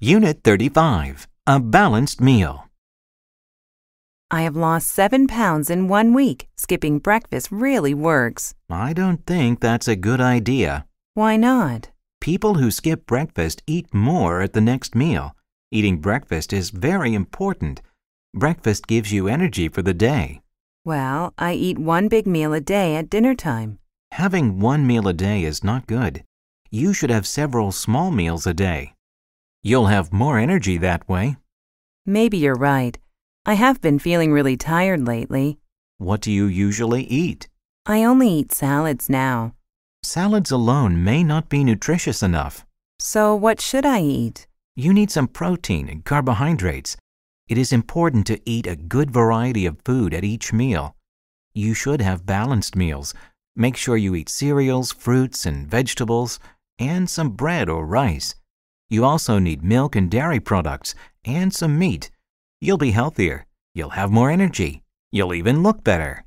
Unit 35 A Balanced Meal. I have lost seven pounds in one week. Skipping breakfast really works. I don't think that's a good idea. Why not? People who skip breakfast eat more at the next meal. Eating breakfast is very important. Breakfast gives you energy for the day. Well, I eat one big meal a day at dinner time. Having one meal a day is not good. You should have several small meals a day. You'll have more energy that way. Maybe you're right. I have been feeling really tired lately. What do you usually eat? I only eat salads now. Salads alone may not be nutritious enough. So what should I eat? You need some protein and carbohydrates. It is important to eat a good variety of food at each meal. You should have balanced meals. Make sure you eat cereals, fruits, and vegetables, and some bread or rice. You also need milk and dairy products and some meat. You'll be healthier. You'll have more energy. You'll even look better.